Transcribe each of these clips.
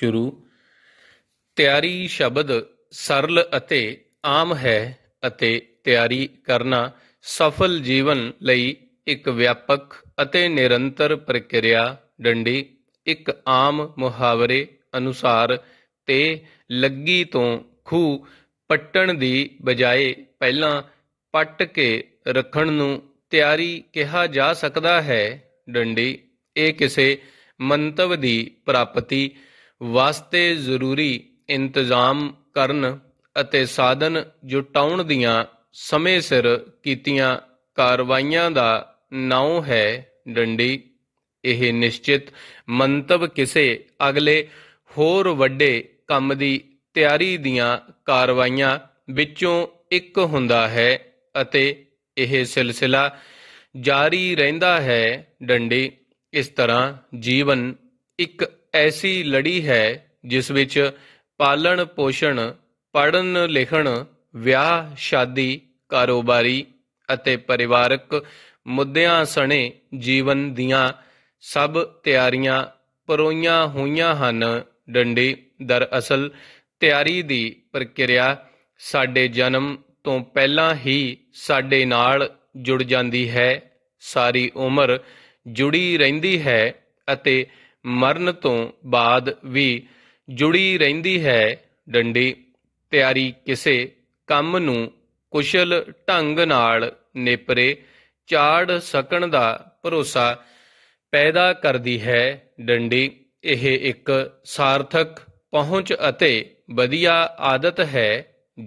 ਸ਼ੁਰੂ ਤਿਆਰੀ ਸ਼ਬਦ ਸਰਲ ਅਤੇ ਆਮ ਹੈ ਅਤੇ ਤਿਆਰੀ ਕਰਨਾ ਸਫਲ ਜੀਵਨ ਲਈ ਇੱਕ ਵਿਆਪਕ ਅਤੇ ਨਿਰੰਤਰ ਪ੍ਰਕਿਰਿਆ ਡੰਡੀ ਇੱਕ ਆਮ ਮੁਹਾਵਰੇ ਅਨੁਸਾਰ ਤੇ ਲੱਗੀ ਤੋਂ ਖੂ ਪੱਟਣ ਦੀ ਬਜਾਏ ਪਹਿਲਾਂ ਪੱਟ ਕੇ ਰੱਖਣ ਨੂੰ ਤਿਆਰੀ ਕਿਹਾ ਜਾ ਸਕਦਾ ਹੈ ਡੰਡੀ ਇਹ ਕਿਸੇ ਮੰਤਵ ਦੀ ਪ੍ਰਾਪਤੀ ਵਾਸਤੇ ਜ਼ਰੂਰੀ ਇੰਤਜ਼ਾਮ ਕਰਨ ਅਤੇ ਸਾਧਨ ਜੁਟਾਉਣ ਦੀਆਂ ਸਮੇਂ ਸਿਰ ਕੀਤੀਆਂ ਕਾਰਵਾਈਆਂ ਦਾ ਨਾਉ ਹੈ ਡੰਡੀ ਇਹ ਨਿਸ਼ਚਿਤ ਮੰਤਵ ਕਿਸੇ ਅਗਲੇ ਹੋਰ ਵੱਡੇ ਕੰਮ ਦੀ ਤਿਆਰੀ ਦੀਆਂ ਕਾਰਵਾਈਆਂ ਵਿੱਚੋਂ ਇੱਕ ਹੁੰਦਾ ਹੈ ਅਤੇ ਇਹ ਸਿਲਸਿਲਾ ਜਾਰੀ ਰਹਿੰਦਾ ਹੈ ਡੰਡੀ ਇਸ ਤਰ੍ਹਾਂ ਜੀਵਨ ਇੱਕ ਐਸੀ ਲੜੀ ਹੈ ਜਿਸ ਵਿੱਚ ਪਾਲਣ ਪੋਸ਼ਣ ਪੜਨ ਲਿਖਣ ਵਿਆਹ ਸ਼ਾਦੀ ਕਾਰੋਬਾਰੀ ਅਤੇ ਪਰਿਵਾਰਕ ਮੁੱਦਿਆਂ ਸਣੇ ਜੀਵਨ ਦੀਆਂ ਸਭ ਤਿਆਰੀਆਂ ਪਰੋਈਆਂ ਹੋਈਆਂ ਹਨ ਡੰਡੀ ਦਰਅਸਲ ਤਿਆਰੀ ਦੀ ਪ੍ਰਕਿਰਿਆ ਸਾਡੇ ਜਨਮ ਤੋਂ ਪਹਿਲਾਂ ਹੀ ਸਾਡੇ ਨਾਲ ਜੁੜ ਜਾਂਦੀ ਹੈ ਸਾਰੀ ਉਮਰ ਜੁੜੀ ਰਹਿੰਦੀ ਹੈ ਅਤੇ ਮਰਨ ਤੋਂ ਬਾਅਦ ਵੀ ਜੁੜੀ ਰਹਿੰਦੀ ਹੈ ਡੰਡੀ ਤਿਆਰੀ ਕਿਸੇ ਕੰਮ ਨੂੰ ਕੁਸ਼ਲ ਢੰਗ ਨਾਲ ਨੇਪਰੇ ਚਾੜ ਸਕਣ ਦਾ ਭਰੋਸਾ ਪੈਦਾ ਕਰਦੀ ਹੈ ਡੰਡੀ ਇਹ ਇੱਕ ਸਾਰਥਕ ਪਹੁੰਚ ਅਤੇ ਵਧੀਆ ਆਦਤ ਹੈ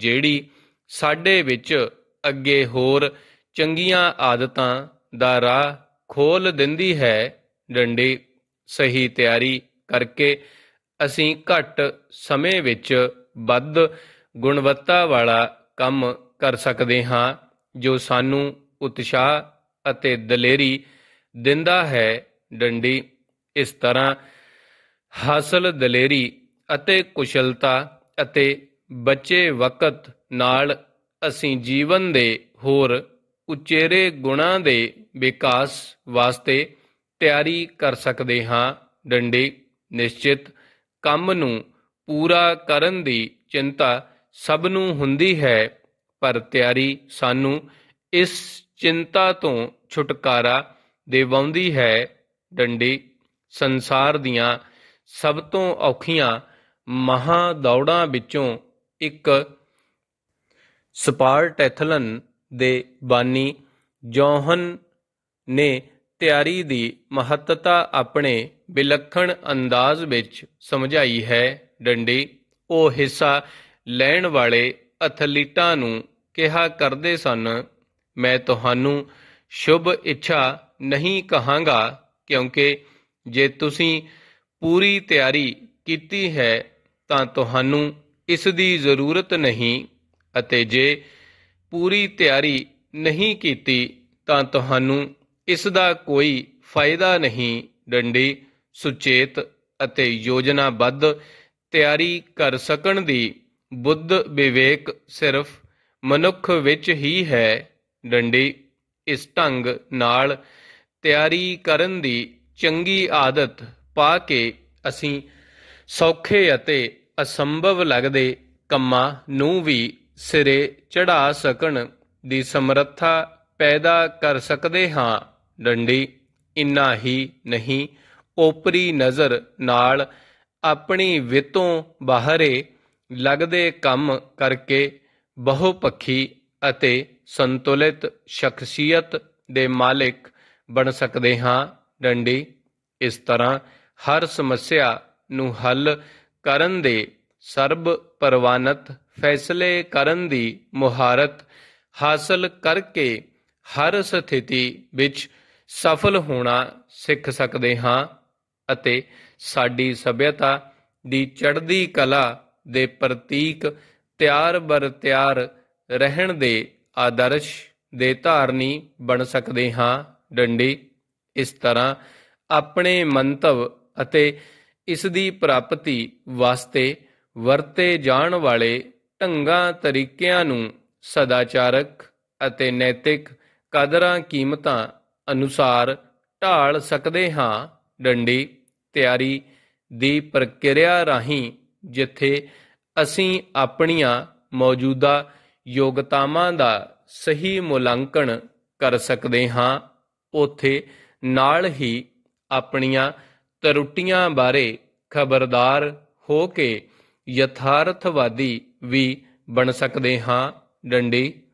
ਜਿਹੜੀ ਸਾਡੇ ਵਿੱਚ ਅੱਗੇ ਹੋਰ ਚੰਗੀਆਂ ਆਦਤਾਂ ਦਾ ਰਾਹ ਖੋਲ ਦਿੰਦੀ ਹੈ ਡੰਡੀ ਸਹੀ ਤਿਆਰੀ ਕਰਕੇ ਅਸੀਂ ਘੱਟ ਸਮੇਂ ਵਿੱਚ ਵੱਧ ਗੁਣਵੱਤਾ ਵਾਲਾ ਕੰਮ ਕਰ ਸਕਦੇ ਹਾਂ ਜੋ ਸਾਨੂੰ ਉਤਸ਼ਾਹ ਅਤੇ ਦਲੇਰੀ ਦਿੰਦਾ ਹੈ ਡੰਡੀ ਇਸ ਤਰ੍ਹਾਂ ਹਾਸਲ ਦਲੇਰੀ ਅਤੇ ਕੁਸ਼ਲਤਾ ਅਤੇ ਬੱਚੇ ਵਕਤ ਨਾਲ ਅਸੀਂ ਜੀਵਨ ਦੇ ਹੋਰ ਉਚੇਰੇ ਗੁਣਾਂ ਦੇ ਵਿਕਾਸ ਵਾਸਤੇ ਤਿਆਰੀ ਕਰ ਸਕਦੇ ਹਾਂ ਡੰਡੇ ਨਿਸ਼ਚਿਤ ਕੰਮ ਨੂੰ ਪੂਰਾ ਕਰਨ ਦੀ ਚਿੰਤਾ ਸਭ ਨੂੰ ਹੁੰਦੀ ਹੈ ਪਰ ਤਿਆਰੀ ਸਾਨੂੰ ਇਸ ਚਿੰਤਾ ਤੋਂ ਛੁਟਕਾਰਾ ਦੇਵਾਉਂਦੀ ਹੈ ਡੰਡੇ ਸੰਸਾਰ ਦੀਆਂ ਸਭ ਤੋਂ ਔਖੀਆਂ ਮਹਾ ਦੌੜਾਂ ਵਿੱਚੋਂ ਇੱਕ ਸਪਾਰਟੈਥਲਨ ਦੇ ਬਾਨੀ ਜੋਹਨ ਨੇ ਤਿਆਰੀ ਦੀ ਮਹੱਤਤਾ ਆਪਣੇ ਵਿਲੱਖਣ ਅੰਦਾਜ਼ ਵਿੱਚ ਸਮਝਾਈ ਹੈ ਡੰਡੀ ਉਹ ਹਿੱਸਾ ਲੈਣ ਵਾਲੇ ਐਥਲੀਟਾਂ ਨੂੰ ਕਿਹਾ ਕਰਦੇ ਸਨ ਮੈਂ ਤੁਹਾਨੂੰ ਸ਼ੁਭ ਇੱਛਾ ਨਹੀਂ ਕਹਾਂਗਾ ਕਿਉਂਕਿ ਜੇ ਤੁਸੀਂ ਪੂਰੀ ਤਿਆਰੀ ਕੀਤੀ ਹੈ ਤਾਂ ਤੁਹਾਨੂੰ ਇਸ ਦੀ ਜ਼ਰੂਰਤ ਨਹੀਂ ਅਤੇ ਜੇ ਪੂਰੀ ਤਿਆਰੀ ਨਹੀਂ ਕੀਤੀ ਤਾਂ ਤੁਹਾਨੂੰ ਇਸ ਦਾ ਕੋਈ ਫਾਇਦਾ ਨਹੀਂ ਡੰਡੀ ਸੁਚੇਤ ਅਤੇ ਯੋਜਨਾਬੱਧ ਤਿਆਰੀ ਕਰ ਸਕਣ ਦੀ ਬੁੱਧ ਵਿਵੇਕ ਸਿਰਫ ਮਨੁੱਖ ਵਿੱਚ ਹੀ ਹੈ ਡੰਡੀ ਇਸ ਢੰਗ ਨਾਲ ਤਿਆਰੀ ਕਰਨ ਦੀ ਚੰਗੀ ਆਦਤ ਪਾ ਕੇ ਅਸੀਂ ਸੌਖੇ ਅਤੇ ਅਸੰਭਵ ਲੱਗਦੇ ਕੰਮਾਂ ਨੂੰ ਵੀ ਸਿਰੇ ਚੜਾ ਸਕਣ ਦੀ ਸਮਰੱਥਾ ਪੈਦਾ ਕਰ ਸਕਦੇ ਹਾਂ ਡੰਡੀ ਇੰਨਾ ਹੀ ਨਹੀਂ ਓਪਰੀ ਨਜ਼ਰ ਨਾਲ ਆਪਣੀ ਵਿਤੋਂ ਬਾਹਰੇ ਲੱਗਦੇ ਕੰਮ ਕਰਕੇ ਬਹੁਪੱਖੀ ਅਤੇ ਸੰਤੁਲਿਤ ਸ਼ਖਸੀਅਤ ਦੇ ਮਾਲਕ ਬਣ ਸਕਦੇ ਹਾਂ ਡੰਡੀ ਇਸ ਤਰ੍ਹਾਂ ਹਰ ਸਮੱਸਿਆ ਨੂੰ ਹੱਲ ਕਰਨ ਦੇ ਸਰਬ ਪਰਵਾਨਤ ਫੈਸਲੇ ਕਰਨ ਦੀ ਮੁਹਾਰਤ ਹਾਸਲ ਕਰਕੇ ਹਰ ਸਥਿਤੀ ਵਿੱਚ ਸਫਲ ਹੋਣਾ ਸਿੱਖ ਸਕਦੇ ਹਾਂ ਅਤੇ ਸਾਡੀ ਸਭਿਅਤਾ ਦੀ ਚੜ੍ਹਦੀ ਕਲਾ ਦੇ ਪ੍ਰਤੀਕ ਤਿਆਰ ਬਰ ਤਿਆਰ ਰਹਿਣ ਦੇ ਆਦਰਸ਼ ਦੇ ਧਾਰਨੀ ਬਣ ਸਕਦੇ ਹਾਂ ਡੰਡੀ ਇਸ ਤਰ੍ਹਾਂ ਆਪਣੇ ਮੰਤਵ ਅਤੇ ਇਸ ਦੀ ਪ੍ਰਾਪਤੀ ਵਾਸਤੇ ਵਰਤੇ ਜਾਣ ਵਾਲੇ ਢੰਗਾਂ ਤਰੀਕਿਆਂ ਨੂੰ ਸਦਾਚਾਰਕ ਅਤੇ ਨੈਤਿਕ ਕਦਰਾਂ ਕੀਮਤਾਂ ਅਨੁਸਾਰ ਢਾਲ ਸਕਦੇ ਹਾਂ ਡੰਡੀ ਤਿਆਰੀ ਦੀ ਪ੍ਰਕਿਰਿਆ ਰਾਹੀਂ ਜਿੱਥੇ ਅਸੀਂ ਆਪਣੀਆਂ ਮੌਜੂਦਾ ਯੋਗਤਾਵਾਂ ਦਾ ਸਹੀ ਮੁਲਾਂਕਣ ਕਰ ਸਕਦੇ ਹਾਂ ਉਥੇ ਨਾਲ ਹੀ ਆਪਣੀਆਂ ਤਰੁੱਟੀਆਂ ਬਾਰੇ ਖਬਰਦਾਰ ਹੋ ਕੇ ਯਥਾਰਥਵਾਦੀ ਵੀ ਬਣ ਸਕਦੇ ਹਾਂ ਡੰਡੀ